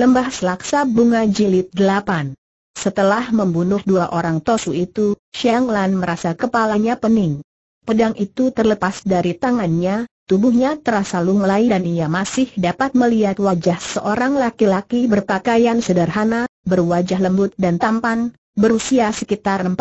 Lembah Selaksa Bunga Jilid 8 Setelah membunuh dua orang Tosu itu, Xiang Lan merasa kepalanya pening. Pedang itu terlepas dari tangannya, tubuhnya terasa lunglai dan ia masih dapat melihat wajah seorang laki-laki berpakaian sederhana, berwajah lembut dan tampan, berusia sekitar 40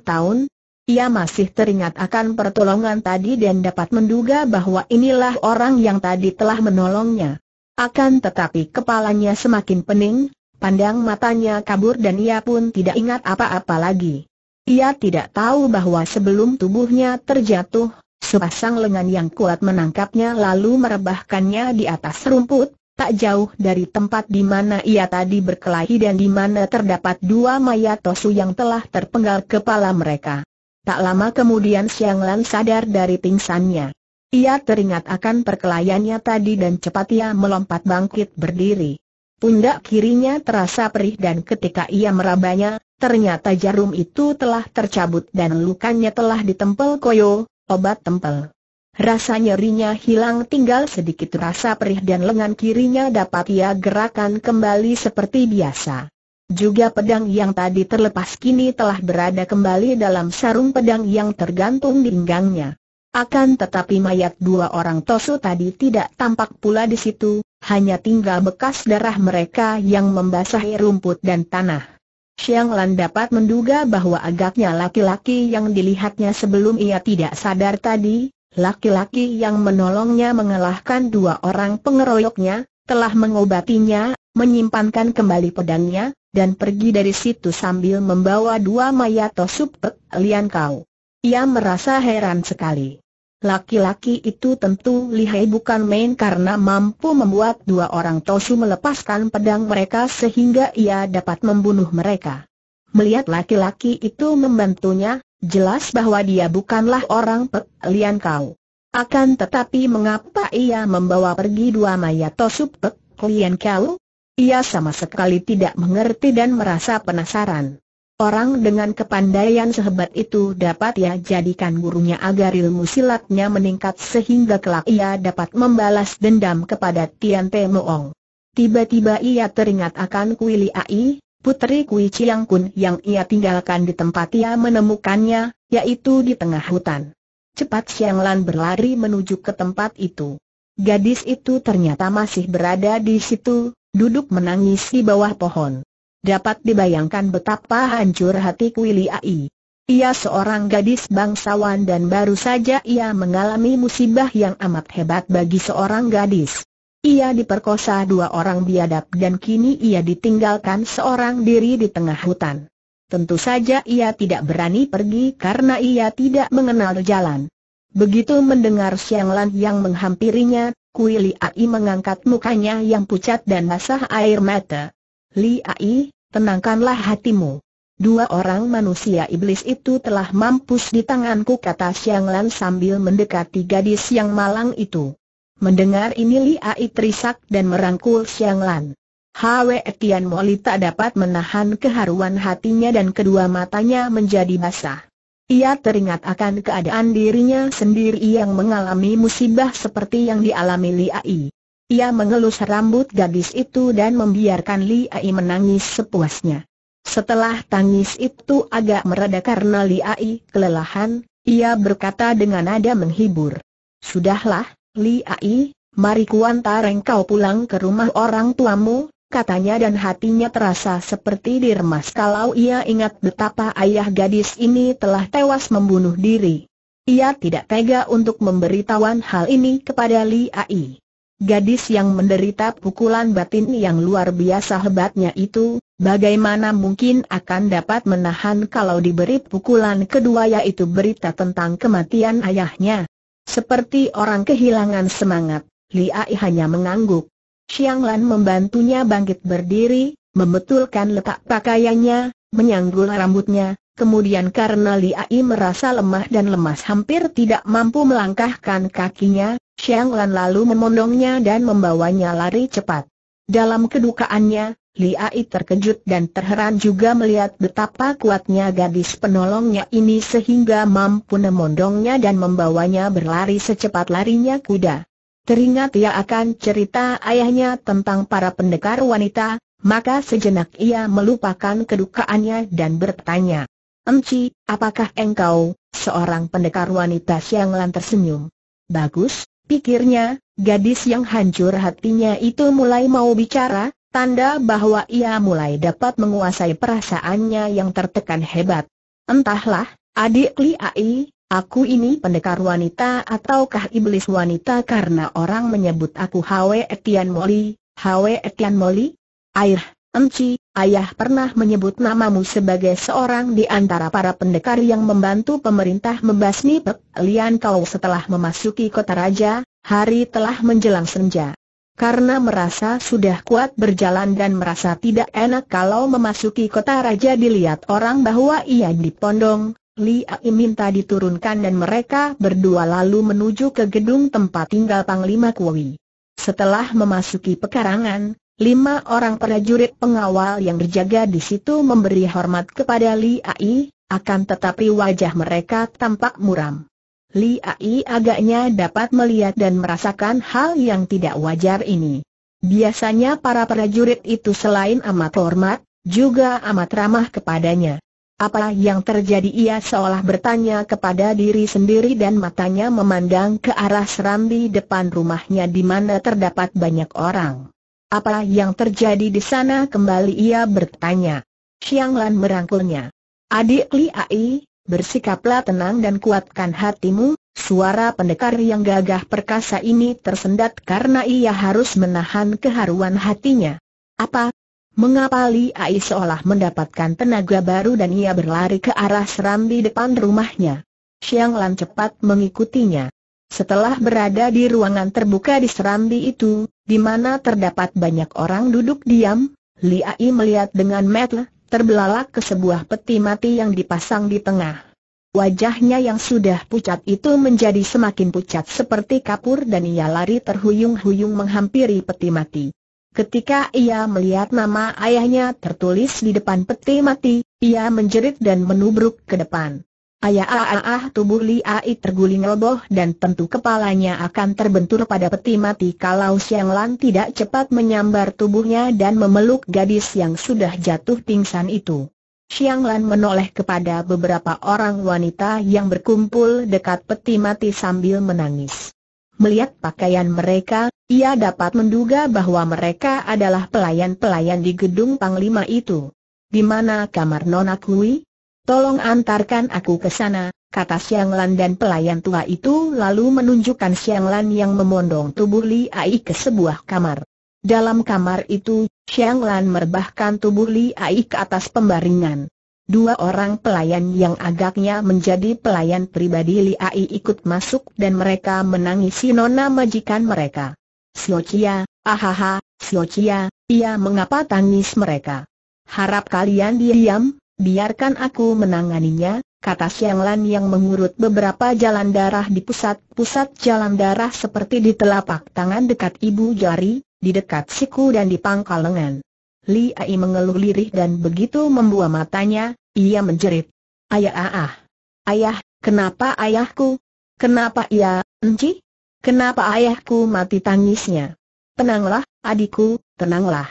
tahun, ia masih teringat akan pertolongan tadi dan dapat menduga bahwa inilah orang yang tadi telah menolongnya. Akan tetapi kepalanya semakin pening, pandang matanya kabur dan ia pun tidak ingat apa-apa lagi. Ia tidak tahu bahwa sebelum tubuhnya terjatuh, sepasang lengan yang kuat menangkapnya lalu merebahkannya di atas rumput, tak jauh dari tempat di mana ia tadi berkelahi dan di mana terdapat dua mayat tosu yang telah terpenggal kepala mereka. Tak lama kemudian Siang Lan sadar dari pingsannya. Ia teringat akan perkelayannya tadi dan cepat ia melompat bangkit berdiri. Pundak kirinya terasa perih dan ketika ia merabanya, ternyata jarum itu telah tercabut dan lukanya telah ditempel koyo, obat tempel. Rasa nyerinya hilang tinggal sedikit rasa perih dan lengan kirinya dapat ia gerakan kembali seperti biasa. Juga pedang yang tadi terlepas kini telah berada kembali dalam sarung pedang yang tergantung di pinggangnya. Akan tetapi mayat dua orang Tosu tadi tidak tampak pula di situ, hanya tinggal bekas darah mereka yang membasahi rumput dan tanah. Xiang Lan dapat menduga bahwa agaknya laki-laki yang dilihatnya sebelum ia tidak sadar tadi, laki-laki yang menolongnya mengalahkan dua orang pengeroyoknya, telah mengobatinya, menyimpankan kembali pedangnya, dan pergi dari situ sambil membawa dua mayat Tosu Pek lian kau. Ia merasa heran sekali. Laki-laki itu tentu lihai bukan main karena mampu membuat dua orang Tosu melepaskan pedang mereka sehingga ia dapat membunuh mereka. Melihat laki-laki itu membantunya, jelas bahwa dia bukanlah orang pelian kau. Akan tetapi mengapa ia membawa pergi dua mayat Tosu pelian kau? Ia sama sekali tidak mengerti dan merasa penasaran. Orang dengan kepandaian sehebat itu dapat ia ya jadikan gurunya agar ilmu silatnya meningkat sehingga kelak ia dapat membalas dendam kepada Tian Te Moong. Tiba-tiba ia teringat akan Kui Li Ai, putri Kui Chiang Kun yang ia tinggalkan di tempat ia menemukannya, yaitu di tengah hutan. Cepat Siang Lan berlari menuju ke tempat itu. Gadis itu ternyata masih berada di situ, duduk menangis di bawah pohon dapat dibayangkan betapa hancur hati Kwili Ai. Ia seorang gadis bangsawan dan baru saja ia mengalami musibah yang amat hebat bagi seorang gadis. Ia diperkosa dua orang biadab dan kini ia ditinggalkan seorang diri di tengah hutan. Tentu saja ia tidak berani pergi karena ia tidak mengenal jalan. Begitu mendengar Siang Lan yang menghampirinya, Kui Li Ai mengangkat mukanya yang pucat dan basah air mata. Li Ai, tenangkanlah hatimu. Dua orang manusia iblis itu telah mampus di tanganku kata Xiang Lan sambil mendekati gadis yang malang itu. Mendengar ini Li Ai terisak dan merangkul Xiang Lan. Hwe Tian Moli tak dapat menahan keharuan hatinya dan kedua matanya menjadi basah. Ia teringat akan keadaan dirinya sendiri yang mengalami musibah seperti yang dialami Li Ai. Ia mengelus rambut gadis itu dan membiarkan Li Ai menangis sepuasnya. Setelah tangis itu agak mereda karena Li Ai kelelahan, ia berkata dengan nada menghibur. Sudahlah, Li Ai, mari kuantar engkau pulang ke rumah orang tuamu, katanya dan hatinya terasa seperti diremas kalau ia ingat betapa ayah gadis ini telah tewas membunuh diri. Ia tidak tega untuk memberitahuan hal ini kepada Li Ai gadis yang menderita pukulan batin yang luar biasa hebatnya itu, bagaimana mungkin akan dapat menahan kalau diberi pukulan kedua yaitu berita tentang kematian ayahnya. Seperti orang kehilangan semangat, Liai hanya mengangguk. Xiang Lan membantunya bangkit berdiri, membetulkan letak pakaiannya, menyanggul rambutnya, kemudian karena Liai merasa lemah dan lemas hampir tidak mampu melangkahkan kakinya, Xiang Lan lalu memondongnya dan membawanya lari cepat. Dalam kedukaannya, Li Ai terkejut dan terheran juga melihat betapa kuatnya gadis penolongnya ini sehingga mampu memondongnya dan membawanya berlari secepat larinya kuda. Teringat ia akan cerita ayahnya tentang para pendekar wanita, maka sejenak ia melupakan kedukaannya dan bertanya, Enci, apakah engkau, seorang pendekar wanita Siang Lan tersenyum? Bagus, Pikirnya, gadis yang hancur hatinya itu mulai mau bicara, tanda bahwa ia mulai dapat menguasai perasaannya yang tertekan hebat. Entahlah, adik Li Ai, aku ini pendekar wanita ataukah iblis wanita karena orang menyebut aku Hwe Etian Moli, Hwe Etian Moli? Air, Emci, ayah pernah menyebut namamu sebagai seorang di antara para pendekar yang membantu pemerintah membasmi Pek Lian kau setelah memasuki kota raja, hari telah menjelang senja. Karena merasa sudah kuat berjalan dan merasa tidak enak kalau memasuki kota raja dilihat orang bahwa ia dipondong, Li Ai minta diturunkan dan mereka berdua lalu menuju ke gedung tempat tinggal Panglima Kuwi. Setelah memasuki pekarangan, Lima orang prajurit pengawal yang berjaga di situ memberi hormat kepada Li Ai, akan tetapi wajah mereka tampak muram. Li Ai agaknya dapat melihat dan merasakan hal yang tidak wajar ini. Biasanya para prajurit itu selain amat hormat, juga amat ramah kepadanya. Apa yang terjadi ia seolah bertanya kepada diri sendiri dan matanya memandang ke arah serambi depan rumahnya di mana terdapat banyak orang. Apa yang terjadi di sana kembali ia bertanya. Xiang Lan merangkulnya. Adik Li Ai, bersikaplah tenang dan kuatkan hatimu, suara pendekar yang gagah perkasa ini tersendat karena ia harus menahan keharuan hatinya. Apa? Mengapa Li Ai seolah mendapatkan tenaga baru dan ia berlari ke arah serambi depan rumahnya? Xiang Lan cepat mengikutinya. Setelah berada di ruangan terbuka di serambi itu, di mana terdapat banyak orang duduk diam, Liai melihat dengan mata terbelalak ke sebuah peti mati yang dipasang di tengah. Wajahnya yang sudah pucat itu menjadi semakin pucat seperti kapur dan ia lari terhuyung-huyung menghampiri peti mati. Ketika ia melihat nama ayahnya tertulis di depan peti mati, ia menjerit dan menubruk ke depan. Ayah ah ah ah tubuh Li Ai terguling roboh dan tentu kepalanya akan terbentur pada peti mati kalau Siang Lan tidak cepat menyambar tubuhnya dan memeluk gadis yang sudah jatuh pingsan itu. Siang Lan menoleh kepada beberapa orang wanita yang berkumpul dekat peti mati sambil menangis. Melihat pakaian mereka, ia dapat menduga bahwa mereka adalah pelayan-pelayan di gedung Panglima itu. Di mana kamar Nona Kui? Tolong antarkan aku ke sana, kata Siang Lan dan pelayan tua itu lalu menunjukkan Siang Lan yang memondong tubuh Li Ai ke sebuah kamar. Dalam kamar itu, Siang Lan merebahkan tubuh Li Ai ke atas pembaringan. Dua orang pelayan yang agaknya menjadi pelayan pribadi Li Ai ikut masuk dan mereka menangisi nona majikan mereka. Chia, ahaha, Chia, ia mengapa tangis mereka? Harap kalian diam, Biarkan aku menanganinya, kata Siang Lan yang mengurut beberapa jalan darah di pusat-pusat jalan darah seperti di telapak tangan dekat ibu jari, di dekat siku dan di pangkal lengan. Li Ai mengeluh lirih dan begitu membua matanya, ia menjerit. Ayah ah, ah Ayah, kenapa ayahku? Kenapa ia, enci? Kenapa ayahku mati tangisnya? Tenanglah, adikku, tenanglah.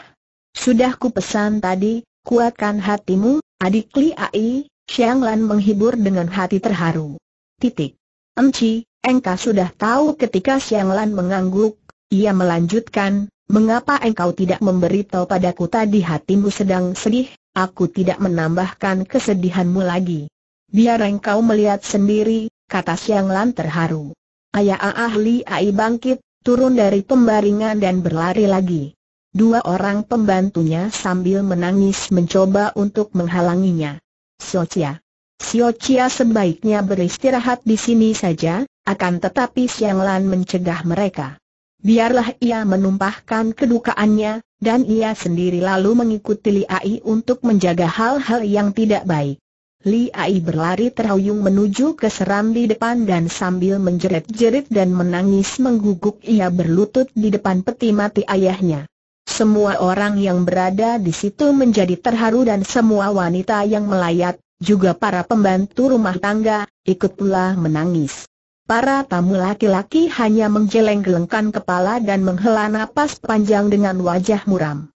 Sudah ku pesan tadi, Kuatkan hatimu, adik Li Ai, Xiang Lan menghibur dengan hati terharu. Titik. Enci, engkau sudah tahu ketika Xiang Lan mengangguk, ia melanjutkan, mengapa engkau tidak memberitahu padaku tadi hatimu sedang sedih, aku tidak menambahkan kesedihanmu lagi. Biar engkau melihat sendiri, kata Xiang Lan terharu. Ayah ahli Ai bangkit, turun dari pembaringan dan berlari lagi. Dua orang pembantunya sambil menangis mencoba untuk menghalanginya. Siocia. Siocia sebaiknya beristirahat di sini saja, akan tetapi Siang Lan mencegah mereka. Biarlah ia menumpahkan kedukaannya, dan ia sendiri lalu mengikuti Li Ai untuk menjaga hal-hal yang tidak baik. Li Ai berlari terhuyung menuju ke di depan dan sambil menjerit-jerit dan menangis mengguguk ia berlutut di depan peti mati ayahnya. Semua orang yang berada di situ menjadi terharu dan semua wanita yang melayat, juga para pembantu rumah tangga, ikut pula menangis. Para tamu laki-laki hanya menjeleng-gelengkan kepala dan menghela napas panjang dengan wajah muram.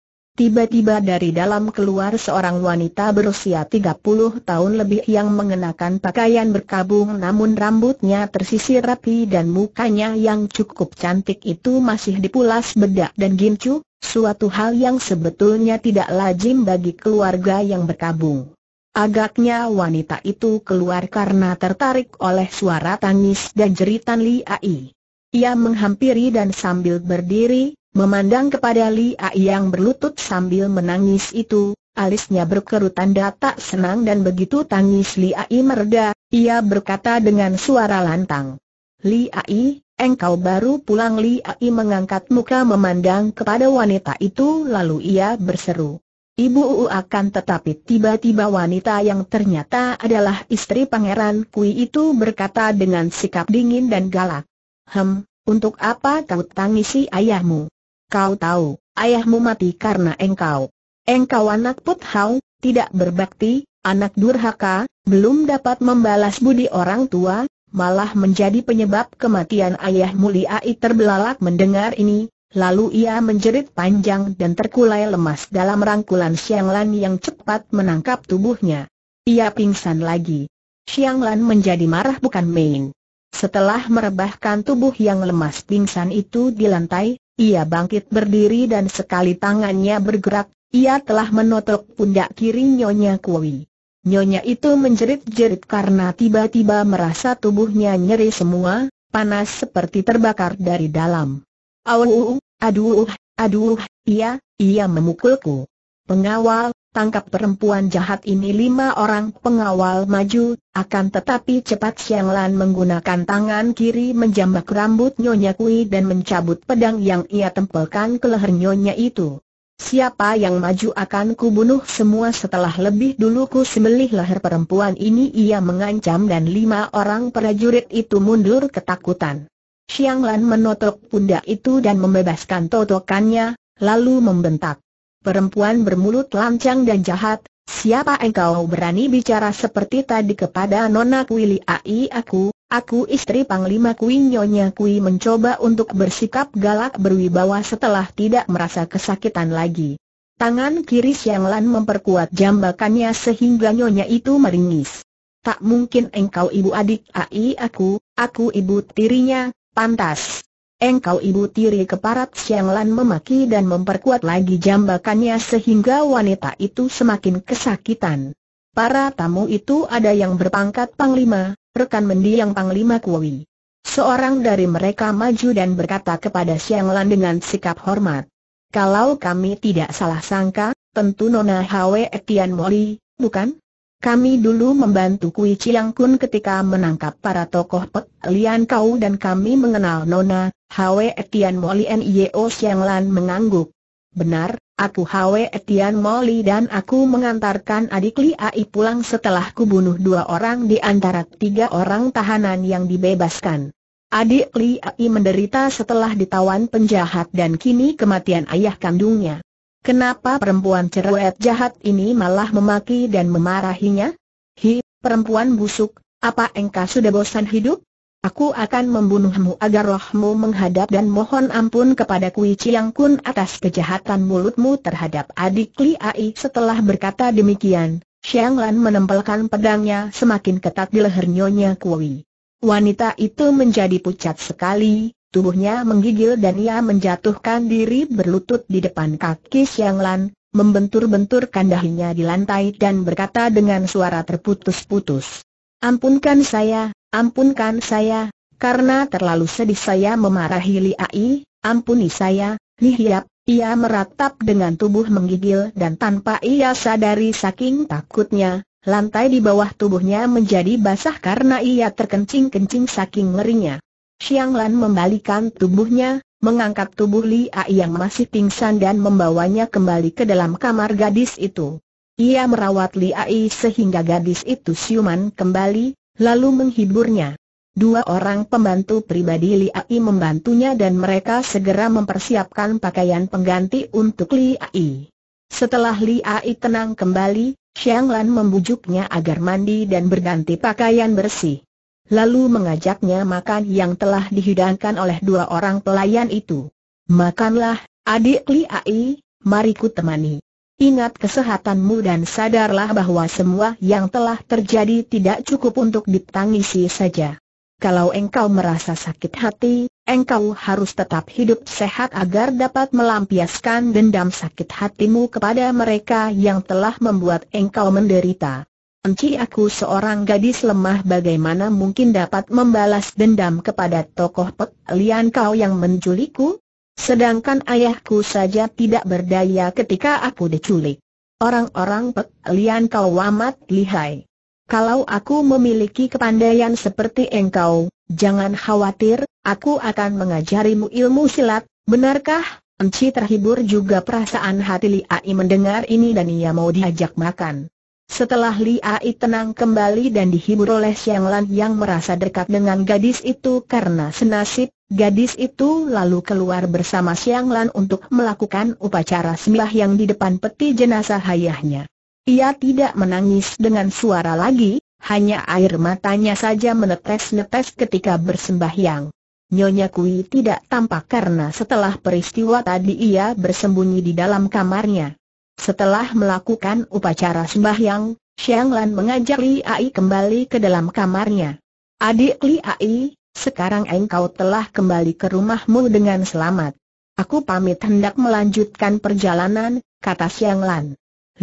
Tiba-tiba dari dalam keluar seorang wanita berusia 30 tahun lebih yang mengenakan pakaian berkabung namun rambutnya tersisir rapi dan mukanya yang cukup cantik itu masih dipulas bedak dan gincu, suatu hal yang sebetulnya tidak lazim bagi keluarga yang berkabung. Agaknya wanita itu keluar karena tertarik oleh suara tangis dan jeritan Li Ai. Ia menghampiri dan sambil berdiri, Memandang kepada Li Ai yang berlutut sambil menangis itu, alisnya berkerut tanda tak senang dan begitu tangis Li Ai mereda, ia berkata dengan suara lantang. Li Ai, engkau baru pulang Li Ai mengangkat muka memandang kepada wanita itu lalu ia berseru. Ibu Uu akan tetapi tiba-tiba wanita yang ternyata adalah istri pangeran Kui itu berkata dengan sikap dingin dan galak. Hem, untuk apa kau tangisi ayahmu? Kau tahu, ayahmu mati karena engkau. Engkau anak Put Hau, tidak berbakti, anak durhaka, belum dapat membalas budi orang tua, malah menjadi penyebab kematian ayah Muliai terbelalak mendengar ini, Lalu ia menjerit panjang dan terkulai lemas dalam rangkulan Xiang Lan yang cepat menangkap tubuhnya. Ia pingsan lagi. Xiang Lan menjadi marah bukan main. Setelah merebahkan tubuh yang lemas pingsan itu di lantai, ia bangkit berdiri dan sekali tangannya bergerak, ia telah menotok pundak kiri Nyonya Kui. Nyonya itu menjerit-jerit karena tiba-tiba merasa tubuhnya nyeri semua, panas seperti terbakar dari dalam. Aduh, aduh, aduh, Ia, ia memukulku. Pengawal, tangkap perempuan jahat ini lima orang pengawal maju, akan tetapi cepat Siang Lan menggunakan tangan kiri menjambak rambut Nyonya Kui dan mencabut pedang yang ia tempelkan ke leher Nyonya itu. Siapa yang maju akan kubunuh semua setelah lebih dulu ku sembelih leher perempuan ini ia mengancam dan lima orang prajurit itu mundur ketakutan. Siang Lan menotok pundak itu dan membebaskan totokannya, lalu membentak perempuan bermulut lancang dan jahat, siapa engkau berani bicara seperti tadi kepada Nona Kui Ai aku, aku istri Panglima Kui Nyonya Kui mencoba untuk bersikap galak berwibawa setelah tidak merasa kesakitan lagi. Tangan kiri Siang Lan memperkuat jambakannya sehingga Nyonya itu meringis. Tak mungkin engkau ibu adik Ai aku, aku ibu tirinya, pantas. Engkau ibu tiri keparat Siang memaki dan memperkuat lagi jambakannya sehingga wanita itu semakin kesakitan. Para tamu itu ada yang berpangkat panglima, rekan mendiang panglima Kuwi. Seorang dari mereka maju dan berkata kepada Siang dengan sikap hormat. Kalau kami tidak salah sangka, tentu Nona Hwe Etian Moli, bukan? Kami dulu membantu Kui Chiang Kun ketika menangkap para tokoh Pek Lian Kau dan kami mengenal Nona, Hwe Etian Moli Nio Siang Lan mengangguk. Benar, aku Hwe Etian Moli dan aku mengantarkan adik Li Ai pulang setelah kubunuh dua orang di antara tiga orang tahanan yang dibebaskan. Adik Li Ai menderita setelah ditawan penjahat dan kini kematian ayah kandungnya. Kenapa perempuan cerewet jahat ini malah memaki dan memarahinya? Hi, perempuan busuk, apa engkau sudah bosan hidup? Aku akan membunuhmu agar rohmu menghadap dan mohon ampun kepada Kui Chiang Kun atas kejahatan mulutmu terhadap adik Li Ai. Setelah berkata demikian, Xiang Lan menempelkan pedangnya semakin ketat di leher Nyonya Kui. Wanita itu menjadi pucat sekali, Tubuhnya menggigil dan ia menjatuhkan diri berlutut di depan kaki Siang Lan, membentur-benturkan dahinya di lantai dan berkata dengan suara terputus-putus. Ampunkan saya, ampunkan saya, karena terlalu sedih saya memarahi Li Ai, ampuni saya, Li Hiap, ia meratap dengan tubuh menggigil dan tanpa ia sadari saking takutnya, lantai di bawah tubuhnya menjadi basah karena ia terkencing-kencing saking ngerinya. Xiang Lan membalikan tubuhnya, mengangkat tubuh Li Ai yang masih pingsan dan membawanya kembali ke dalam kamar gadis itu. Ia merawat Li Ai sehingga gadis itu siuman kembali, lalu menghiburnya. Dua orang pembantu pribadi Li Ai membantunya dan mereka segera mempersiapkan pakaian pengganti untuk Li Ai. Setelah Li Ai tenang kembali, Xiang Lan membujuknya agar mandi dan berganti pakaian bersih lalu mengajaknya makan yang telah dihidangkan oleh dua orang pelayan itu. Makanlah, adik Li Ai, mari ku temani. Ingat kesehatanmu dan sadarlah bahwa semua yang telah terjadi tidak cukup untuk ditangisi saja. Kalau engkau merasa sakit hati, engkau harus tetap hidup sehat agar dapat melampiaskan dendam sakit hatimu kepada mereka yang telah membuat engkau menderita. Enci aku seorang gadis lemah bagaimana mungkin dapat membalas dendam kepada tokoh Pek Lian kau yang menculikku? Sedangkan ayahku saja tidak berdaya ketika aku diculik. Orang-orang Pek Lian kau amat lihai. Kalau aku memiliki kepandaian seperti engkau, jangan khawatir, aku akan mengajarimu ilmu silat, benarkah? Enci terhibur juga perasaan hati Li Ai mendengar ini dan ia mau diajak makan. Setelah Liai tenang kembali dan dihibur oleh Xiang Lan yang merasa dekat dengan gadis itu karena senasib, gadis itu lalu keluar bersama Xiang Lan untuk melakukan upacara yang di depan peti jenazah ayahnya. Ia tidak menangis dengan suara lagi, hanya air matanya saja menetes-netes ketika bersembahyang. Nyonya Kui tidak tampak karena setelah peristiwa tadi ia bersembunyi di dalam kamarnya. Setelah melakukan upacara sembahyang, Xiang Lan mengajak Li Ai kembali ke dalam kamarnya. Adik Li Ai, sekarang engkau telah kembali ke rumahmu dengan selamat. Aku pamit hendak melanjutkan perjalanan, kata Xiang Lan.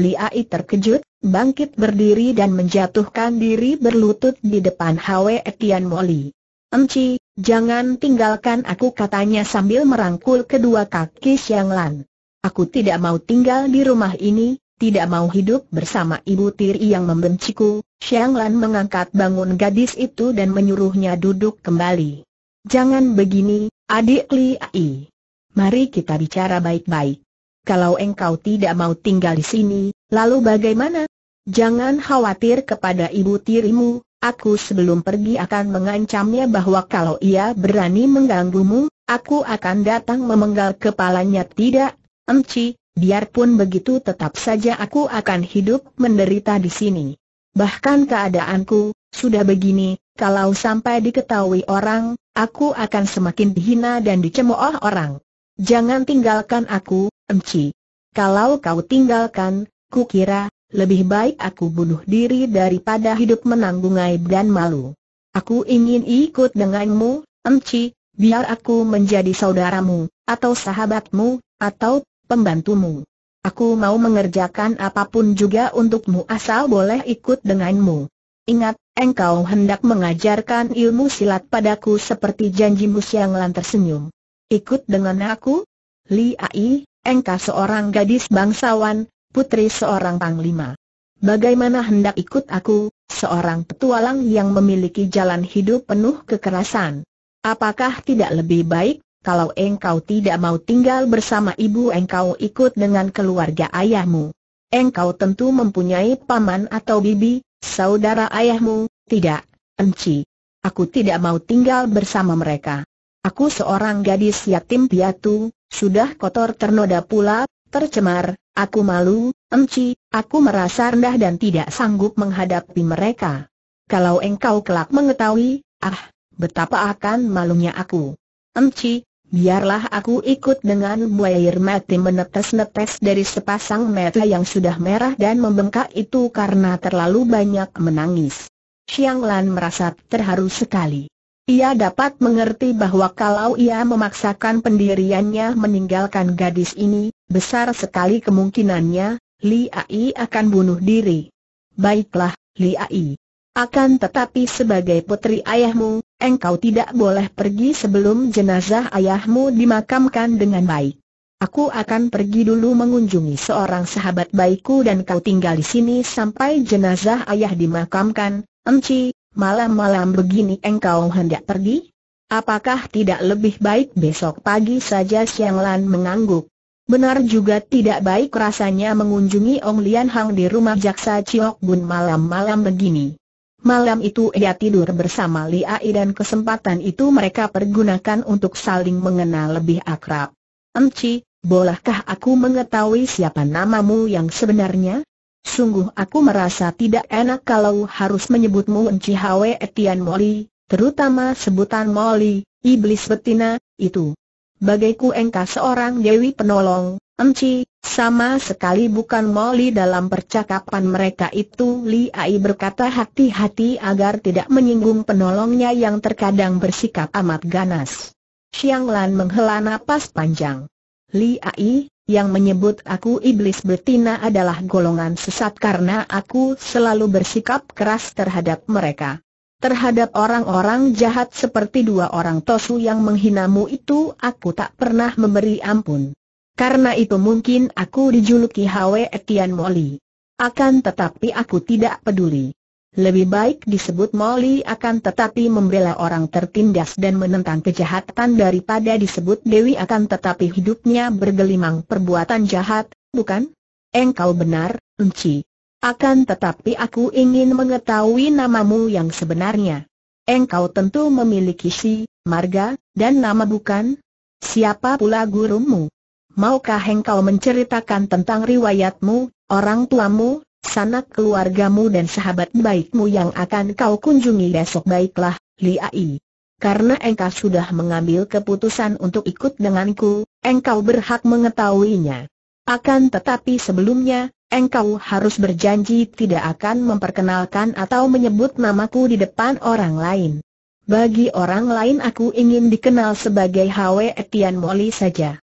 Li Ai terkejut, bangkit berdiri dan menjatuhkan diri berlutut di depan Hwe Etian Moli. Enci, jangan tinggalkan aku katanya sambil merangkul kedua kaki Xiang Lan. Aku tidak mau tinggal di rumah ini, tidak mau hidup bersama ibu tiri yang membenciku. Xiang Lan mengangkat bangun gadis itu dan menyuruhnya duduk kembali. Jangan begini, adik Li Ai. Mari kita bicara baik-baik. Kalau engkau tidak mau tinggal di sini, lalu bagaimana? Jangan khawatir kepada ibu tirimu, aku sebelum pergi akan mengancamnya bahwa kalau ia berani mengganggumu, aku akan datang memenggal kepalanya tidak Emci, biarpun begitu tetap saja aku akan hidup menderita di sini. Bahkan keadaanku, sudah begini, kalau sampai diketahui orang, aku akan semakin dihina dan dicemooh orang. Jangan tinggalkan aku, Emci. Kalau kau tinggalkan, ku kira lebih baik aku bunuh diri daripada hidup menanggung aib dan malu. Aku ingin ikut denganmu, Emci, biar aku menjadi saudaramu, atau sahabatmu, atau pembantumu. Aku mau mengerjakan apapun juga untukmu asal boleh ikut denganmu. Ingat, engkau hendak mengajarkan ilmu silat padaku seperti janjimu siang lan tersenyum. Ikut dengan aku? Li Ai, engkau seorang gadis bangsawan, putri seorang panglima. Bagaimana hendak ikut aku, seorang petualang yang memiliki jalan hidup penuh kekerasan? Apakah tidak lebih baik kalau engkau tidak mau tinggal bersama ibu engkau ikut dengan keluarga ayahmu. Engkau tentu mempunyai paman atau bibi, saudara ayahmu, tidak, enci. Aku tidak mau tinggal bersama mereka. Aku seorang gadis yatim piatu, sudah kotor ternoda pula, tercemar, aku malu, enci, aku merasa rendah dan tidak sanggup menghadapi mereka. Kalau engkau kelak mengetahui, ah, betapa akan malunya aku. Enci, Biarlah aku ikut dengan air mati menetes-netes dari sepasang mata yang sudah merah dan membengkak itu karena terlalu banyak menangis. Xiang Lan merasa terharu sekali. Ia dapat mengerti bahwa kalau ia memaksakan pendiriannya meninggalkan gadis ini, besar sekali kemungkinannya, Li Ai akan bunuh diri. Baiklah, Li Ai. Akan tetapi sebagai putri ayahmu, engkau tidak boleh pergi sebelum jenazah ayahmu dimakamkan dengan baik. Aku akan pergi dulu mengunjungi seorang sahabat baikku dan kau tinggal di sini sampai jenazah ayah dimakamkan. Enci, malam-malam begini engkau hendak pergi? Apakah tidak lebih baik besok pagi saja Siang Lan mengangguk? Benar juga tidak baik rasanya mengunjungi Ong Lian Hang di rumah jaksa Chiok Bun malam-malam begini. Malam itu ia tidur bersama Li Ai dan kesempatan itu mereka pergunakan untuk saling mengenal lebih akrab. Enci, bolehkah aku mengetahui siapa namamu yang sebenarnya? Sungguh aku merasa tidak enak kalau harus menyebutmu Enci Hwe Etian Moli, terutama sebutan Moli, iblis betina, itu. Bagai ku engkau seorang dewi penolong, Emci, sama sekali bukan Molly dalam percakapan mereka itu Li Ai berkata hati-hati agar tidak menyinggung penolongnya yang terkadang bersikap amat ganas. Xiang Lan menghela napas panjang. Li Ai, yang menyebut aku iblis betina adalah golongan sesat karena aku selalu bersikap keras terhadap mereka. Terhadap orang-orang jahat seperti dua orang tosu yang menghinamu itu aku tak pernah memberi ampun. Karena itu mungkin aku dijuluki Hwe Tian Moli. Akan tetapi aku tidak peduli. Lebih baik disebut Moli akan tetapi membela orang tertindas dan menentang kejahatan daripada disebut Dewi akan tetapi hidupnya bergelimang perbuatan jahat, bukan? Engkau benar, Enci. Akan tetapi aku ingin mengetahui namamu yang sebenarnya. Engkau tentu memiliki si, marga, dan nama bukan? Siapa pula gurumu? maukah engkau menceritakan tentang riwayatmu, orang tuamu, sanak keluargamu dan sahabat baikmu yang akan kau kunjungi besok baiklah, Liai. Karena engkau sudah mengambil keputusan untuk ikut denganku, engkau berhak mengetahuinya. Akan tetapi sebelumnya, engkau harus berjanji tidak akan memperkenalkan atau menyebut namaku di depan orang lain. Bagi orang lain aku ingin dikenal sebagai Hwe Etian Moli saja.